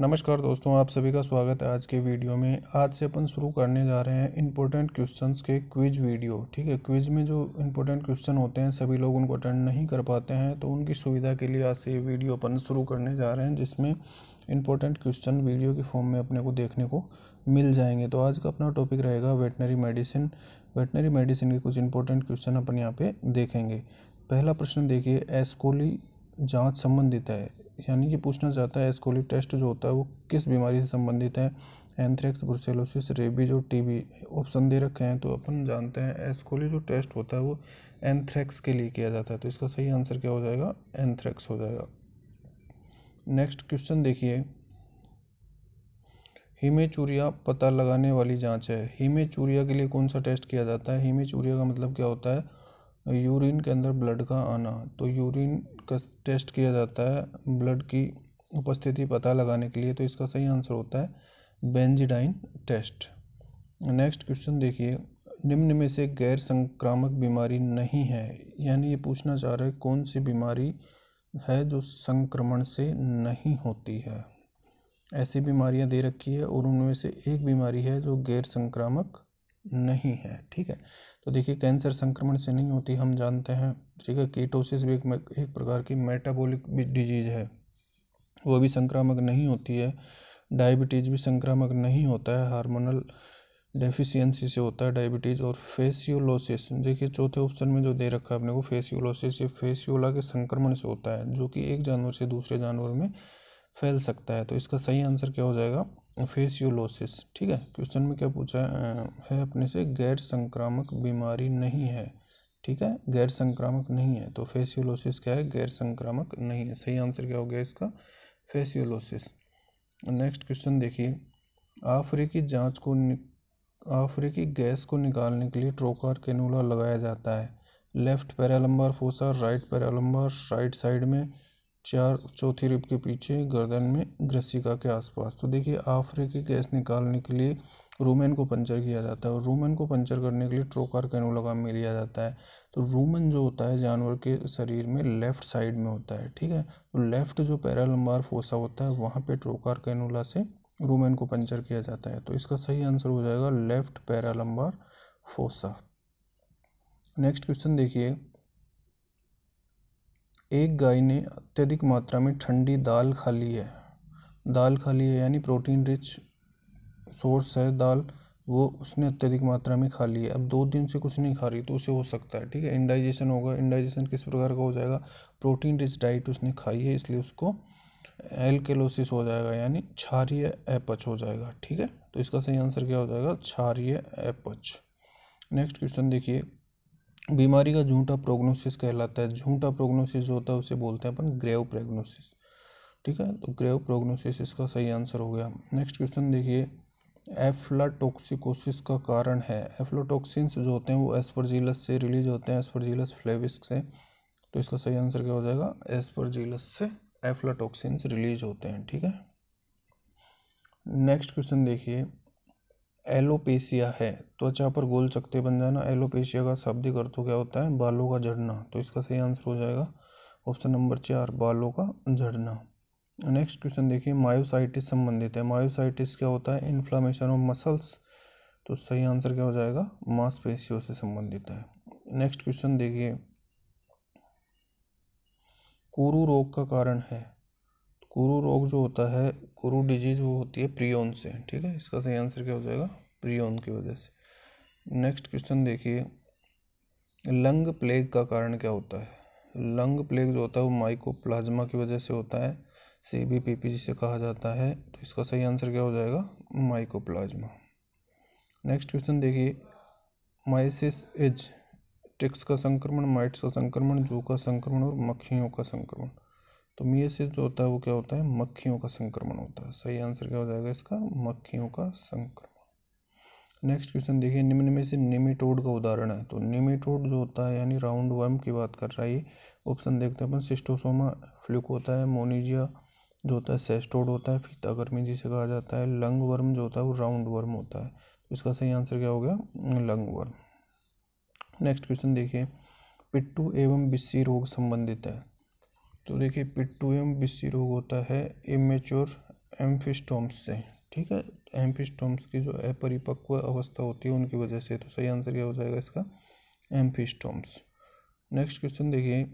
नमस्कार दोस्तों आप सभी का स्वागत है आज के वीडियो में आज से अपन शुरू करने जा रहे हैं इंपॉर्टेंट क्वेश्चंस के क्विज वीडियो ठीक है क्विज में जो इंपॉर्टेंट क्वेश्चन होते हैं सभी लोग उनको अटेंड नहीं कर पाते हैं तो उनकी सुविधा के लिए आज से ये वीडियो अपन शुरू करने जा रहे हैं जिसमें इंपॉर्टेंट क्वेश्चन वीडियो के फॉर्म में अपने को देखने को मिल जाएंगे तो आज का अपना टॉपिक रहेगा वेटनरी मेडिसिन वेटनरी मेडिसिन के कुछ इंपॉर्टेंट क्वेश्चन अपन यहाँ पर देखेंगे पहला प्रश्न देखिए एस्कोली जांच संबंधित है यानी कि पूछना चाहता है स्कोलिक टेस्ट जो होता है वो किस बीमारी से संबंधित है एंथ्रेक्स ब्रुसेलोसिस रेबीज और टीबी ऑप्शन दे रखे हैं तो अपन जानते हैं एस्कोली जो टेस्ट होता है वो एंथ्रेक्स के लिए किया जाता है तो इसका सही आंसर क्या हो जाएगा एंथ्रेक्स हो जाएगा नेक्स्ट क्वेश्चन देखिए हीमेचूरिया पता लगाने वाली जांच है हीमेचूरिया के लिए कौन सा टेस्ट किया जाता है हीमेचूरिया का मतलब क्या होता है यूरिन के अंदर ब्लड का आना तो यूरिन का टेस्ट किया जाता है ब्लड की उपस्थिति पता लगाने के लिए तो इसका सही आंसर होता है बेंजिडाइन टेस्ट नेक्स्ट क्वेश्चन देखिए निम्न में से गैर संक्रामक बीमारी नहीं है यानी ये पूछना चाह रहे हैं कौन सी बीमारी है जो संक्रमण से नहीं होती है ऐसी बीमारियां दे रखी है और उनमें से एक बीमारी है जो गैर संक्रामक नहीं है ठीक है तो देखिए कैंसर संक्रमण से नहीं होती हम जानते हैं ठीक है कीटोसिस भी एक, एक प्रकार की मेटाबॉलिक डिजीज है वो भी संक्रामक नहीं होती है डायबिटीज़ भी संक्रामक नहीं होता है हार्मोनल डेफिशिएंसी से होता है डायबिटीज़ और फेसियोलोसिस देखिए चौथे ऑप्शन में जो दे रखा है अपने को फेसियोलोसिस ये फेसियोला के संक्रमण से होता है जो कि एक जानवर से दूसरे जानवर में फैल सकता है तो इसका सही आंसर क्या हो जाएगा फेसियोलोसिस ठीक है क्वेश्चन में क्या पूछा है अपने से गैर संक्रामक बीमारी नहीं है ठीक है गैर संक्रामक नहीं है तो फेसियोलोसिस क्या है गैर संक्रामक नहीं है सही आंसर क्या हो गया इसका फेसियोलोसिस नेक्स्ट क्वेश्चन देखिए आफरीकी जांच को आफरीकी गैस को निकालने के लिए ट्रोकार कैनूला लगाया जाता है left paralumbar fossa right paralumbar right side में चार चौथी रिब के पीछे गर्दन में ग्रसिका के आसपास तो देखिए आफरे की गैस निकालने के लिए रूमेन को पंचर किया जाता है और रूमेन को पंचर करने के लिए ट्रोकार कैनोलगा में लिया जाता है तो रूमेन जो होता है जानवर के शरीर में लेफ़्ट साइड में होता है ठीक है तो लेफ़्ट जो पैरालम्बार फोसा होता है वहाँ पर ट्रोकार कैनोला से रूमेन को पंचर किया जाता है तो इसका सही आंसर हो जाएगा left paralumbar fossa next question देखिए एक गाय ने अत्यधिक मात्रा में ठंडी दाल खा ली है दाल खा ली है यानी प्रोटीन रिच सोर्स है दाल वो उसने अत्यधिक मात्रा में खा ली है अब दो दिन से कुछ नहीं खा रही तो उसे हो सकता है ठीक है इंडाइजेशन होगा इंडाइजेशन किस प्रकार का हो जाएगा प्रोटीन रिच डाइट उसने खाई है इसलिए उसको एल्केलोसिस हो जाएगा यानी क्षारीय एपच हो जाएगा ठीक है तो इसका सही आंसर क्या हो जाएगा क्षारीय एपच नेक्स्ट क्वेश्चन देखिए बीमारी का झूठा प्रोग्नोसिस कहलाता है झूठा प्रोग्नोसिस जो होता है उसे बोलते हैं अपन ग्रेव प्रोग्नोसिस ठीक है तो ग्रेव प्रोग्नोसिस इसका सही आंसर हो गया नेक्स्ट क्वेश्चन देखिए एफ्लाटोक्सिकोसिस का कारण है एफ्लोटोक्सिन्स जो होते हैं वो एस्परजीलस से रिलीज होते हैं एस्परजीलस फ्लेविस्क से तो इसका सही आंसर क्या हो जाएगा एस्परजीलस से एफ्लाटोक्सिन्स रिलीज होते हैं ठीक है नेक्स्ट क्वेश्चन देखिए एलोपेशिया है त्वचा पर गोल चकते बन जाना एलोपेशिया का शाब्दिक अर्थ क्या होता है बालों का झड़ना तो इसका सही आंसर हो जाएगा ऑप्शन नंबर चार बालों का झड़ना नेक्स्ट क्वेश्चन देखिए मायोसाइटिस संबंधित है मायोसाइटिस क्या होता है इन्फ्लामेशन ऑफ मसल्स तो सही आंसर क्या हो जाएगा मांसपेशियों से संबंधित है नेक्स्ट क्वेश्चन देखिए कुरु रोग का कारण है कुरू रोग जो होता है कुरू डिजीज़ वो होती है प्रियोन से ठीक है इसका सही आंसर क्या हो जाएगा प्रियोन की वजह से नेक्स्ट क्वेश्चन देखिए लंग प्लेग का कारण क्या होता है लंग प्लेग जो होता है वो माइकोप्लाज्मा की वजह से होता है सी बी पी पी जिसे कहा जाता है तो इसका सही आंसर क्या हो जाएगा माइकोप्लाज्मा नेक्स्ट क्वेश्चन देखिए माइसिस इज टिक्स का संक्रमण माइट्स का संक्रमण जू का संक्रमण और मक्खियों का संक्रमण तो मियसिस जो होता है वो क्या होता है मक्खियों का संक्रमण होता है सही आंसर क्या हो जाएगा इसका मक्खियों का संक्रमण नेक्स्ट क्वेश्चन देखिए निम्न में से निमेटोड का उदाहरण है तो निमेटोड जो होता है यानी राउंड वर्म की बात कर रहा है ऑप्शन देखते हैं अपन सिस्टोसोमा फ्लुक होता है मोनिजिया जो होता है सेस्टोड होता है फीता गर्मी जिसे कहा जाता है लंग वर्म जो होता है वो राउंड वर्म होता है तो इसका सही आंसर क्या हो गया लंग वर्म नेक्स्ट क्वेश्चन देखिए पिट्टू एवं बिस्सी रोग संबंधित है तो देखिए पिट्टूएम बिस्सी रोग होता है इमेच्योर एम्फिस्टोम्स से ठीक है एम्फिस्टोम्स की जो अपरिपक्व अवस्था होती है उनकी वजह से तो सही आंसर क्या हो जाएगा इसका एम्फिस्टोम्स नेक्स्ट क्वेश्चन देखिए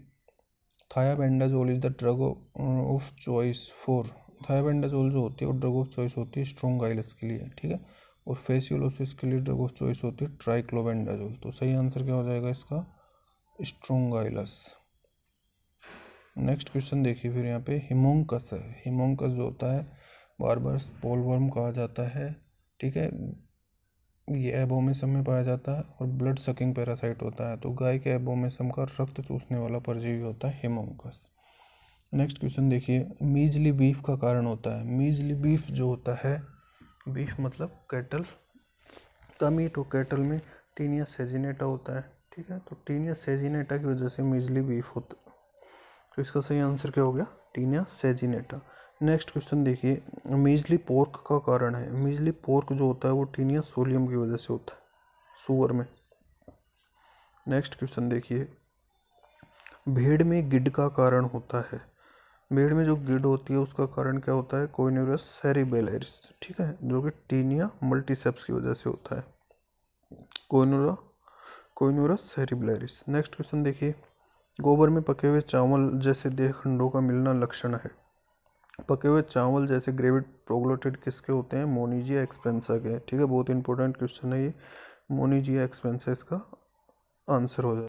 thiabendazole is the drug of choice for thiabendazole जो होती है वो ड्रग ऑफ चॉइस होती है स्ट्रोंग आइलस के लिए ठीक है और फेसियोलोसिस के लिए ड्रग ऑफ चॉइस होती है ट्राइक्लोबेंडाजोल तो सही आंसर क्या हो जाएगा इसका स्ट्रोंग आइलस नेक्स्ट क्वेश्चन देखिए फिर यहाँ पे हिमोंकस है हिमोंकस जो होता है बार बार पोलवर्म कहा जाता है ठीक है ये एबोमेसम में पाया जाता है और ब्लड सकिंग पैरासाइट होता है तो गाय के एबोमेसम का रक्त चूसने वाला परजीवी होता है हिमोंकस नेक्स्ट क्वेश्चन देखिए मीजली बीफ का कारण होता है मीजली बीफ जो होता है बीफ मतलब कैटल का मीट हो कैटल में टीनिया सेजिनेटा होता है ठीक है तो टीनिया सेजिनेटा की वजह से मीजली बीफ होता तो इसका सही आंसर क्या हो गया टीनिया सेजिनेटा नेक्स्ट क्वेश्चन देखिए मीजली पोर्क का कारण है मीजली पोर्क जो होता है वो टीनिया सोलियम की वजह से होता है सुअर में नेक्स्ट क्वेश्चन देखिए भेड़ में गिड का कारण होता है भेड़ में जो गिड होती है उसका कारण क्या होता है कोइनोरस सेरिबेलरिस ठीक है जो कि टीनिया मल्टीसेप्स की वजह से होता है कोइनोरा कोइनोरस सेरिबेलरिस नेक्स्ट क्वेश्चन देखिए गोबर में पके हुए चावल जैसे देह खंडों का मिलना लक्षण है पके हुए चावल जैसे ग्रेविड प्रोग्लोटेड किसके होते हैं मोनीजिया एक्सपेंसा के ठीक है बहुत इंपॉर्टेंट क्वेश्चन है ये मोनीजिया एक्सपेंसा इसका आंसर हो जाए